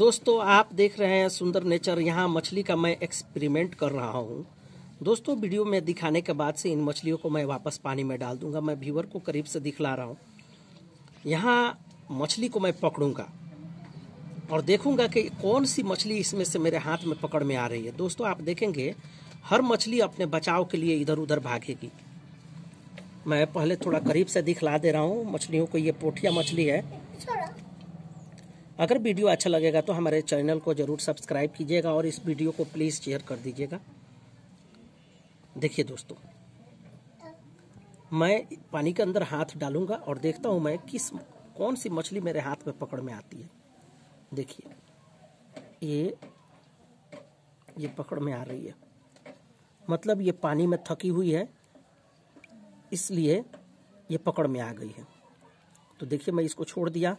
दोस्तों आप देख रहे हैं सुंदर नेचर यहाँ मछली का मैं एक्सपेरिमेंट कर रहा हूँ दोस्तों वीडियो में दिखाने के बाद से इन मछलियों को मैं वापस पानी में डाल दूंगा मैं व्यूवर को करीब से दिखला रहा हूँ यहाँ मछली को मैं पकड़ूंगा और देखूंगा कि कौन सी मछली इसमें से मेरे हाथ में पकड़ में आ रही है दोस्तों आप देखेंगे हर मछली अपने बचाव के लिए इधर उधर भागेगी मैं पहले थोड़ा करीब से दिखला दे रहा हूँ मछलियों को ये पोठिया मछली है अगर वीडियो अच्छा लगेगा तो हमारे चैनल को ज़रूर सब्सक्राइब कीजिएगा और इस वीडियो को प्लीज़ शेयर कर दीजिएगा देखिए दोस्तों मैं पानी के अंदर हाथ डालूंगा और देखता हूँ मैं किस कौन सी मछली मेरे हाथ में पकड़ में आती है देखिए ये ये पकड़ में आ रही है मतलब ये पानी में थकी हुई है इसलिए ये पकड़ में आ गई है तो देखिए मैं इसको छोड़ दिया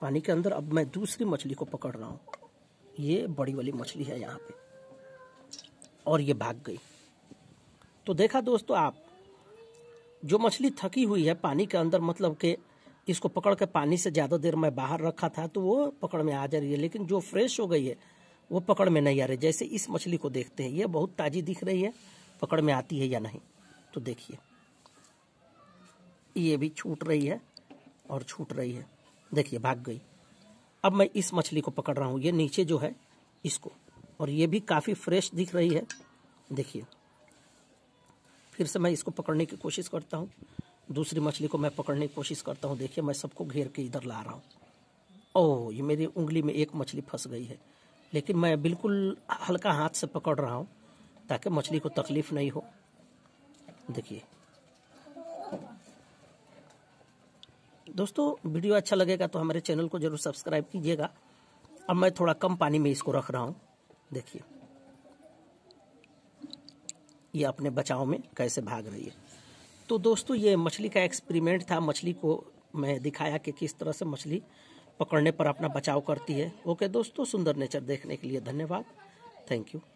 पानी के अंदर अब मैं दूसरी मछली को पकड़ रहा हूँ ये बड़ी वाली मछली है यहाँ पे और ये भाग गई तो देखा दोस्तों आप जो मछली थकी हुई है पानी के अंदर मतलब के इसको पकड़ के पानी से ज़्यादा देर मैं बाहर रखा था तो वो पकड़ में आ जा रही है लेकिन जो फ्रेश हो गई है वो पकड़ में नहीं आ रही जैसे इस मछली को देखते हैं ये बहुत ताज़ी दिख रही है पकड़ में आती है या नहीं तो देखिए ये भी छूट रही है और छूट रही है देखिए भाग गई अब मैं इस मछली को पकड़ रहा हूँ ये नीचे जो है इसको और ये भी काफ़ी फ्रेश दिख रही है देखिए फिर से मैं इसको पकड़ने की कोशिश करता हूँ दूसरी मछली को मैं पकड़ने की कोशिश करता हूँ देखिए मैं सबको घेर के इधर ला रहा हूँ ओह ये मेरी उंगली में एक मछली फंस गई है लेकिन मैं बिल्कुल हल्का हाथ से पकड़ रहा हूँ ताकि मछली को तकलीफ नहीं हो देखिए दोस्तों वीडियो अच्छा लगेगा तो हमारे चैनल को जरूर सब्सक्राइब कीजिएगा अब मैं थोड़ा कम पानी में इसको रख रहा हूँ देखिए ये अपने बचाव में कैसे भाग रही है तो दोस्तों ये मछली का एक्सपेरिमेंट था मछली को मैं दिखाया कि किस तरह से मछली पकड़ने पर अपना बचाव करती है ओके दोस्तों सुंदर नेचर देखने के लिए धन्यवाद थैंक यू